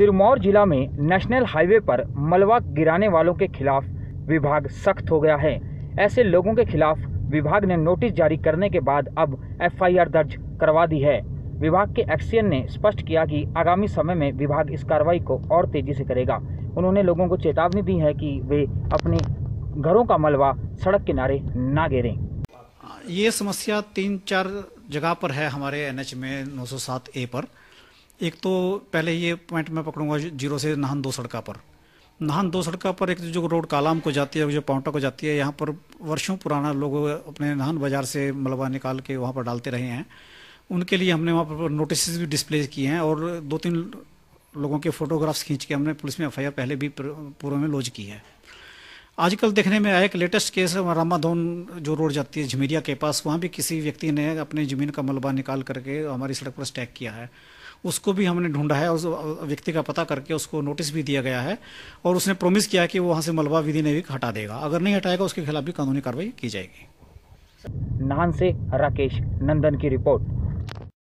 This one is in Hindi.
सिरमौर जिला में नेशनल हाईवे पर मलबा गिराने वालों के खिलाफ विभाग सख्त हो गया है ऐसे लोगों के खिलाफ विभाग ने नोटिस जारी करने के बाद अब एफआईआर दर्ज करवा दी है विभाग के एक्सीएन ने स्पष्ट किया कि आगामी समय में विभाग इस कार्रवाई को और तेजी से करेगा उन्होंने लोगों को चेतावनी दी है कि वे अपने घरों का मलबा सड़क किनारे ना गिरें ये समस्या तीन चार जगह पर है हमारे एनएच में 907 ए पर एक तो पहले ये पॉइंट मैं पकड़ूंगा जीरो से नाहन दो सड़का पर नाहन दो सड़का पर एक जो रोड कालाम को जाती है जो पाउंटा को जाती है यहाँ पर वर्षों पुराना लोग अपने नाहन बाज़ार से मलबा निकाल के वहाँ पर डालते रहे हैं उनके लिए हमने वहाँ पर नोटिस भी डिस्प्ले किए हैं और दो तीन लोगों के फोटोग्राफ्स खींच के हमने पुलिस में एफ पहले भी पूर्व में लॉज की है आजकल देखने में आया एक लेटेस्ट केस है रामाधोन जो रोड जाती है झमेरिया के पास वहाँ भी किसी व्यक्ति ने अपने ज़मीन का मलबा निकाल करके हमारी सड़क पर स्टैक किया है उसको भी हमने ढूंढा है उस व्यक्ति का पता करके उसको नोटिस भी दिया गया है और उसने प्रोमिस किया कि वो वहाँ से मलबा विधि ने भी हटा देगा अगर नहीं हटाएगा उसके खिलाफ भी कानूनी कार्रवाई की जाएगी नान से राकेश नंदन की रिपोर्ट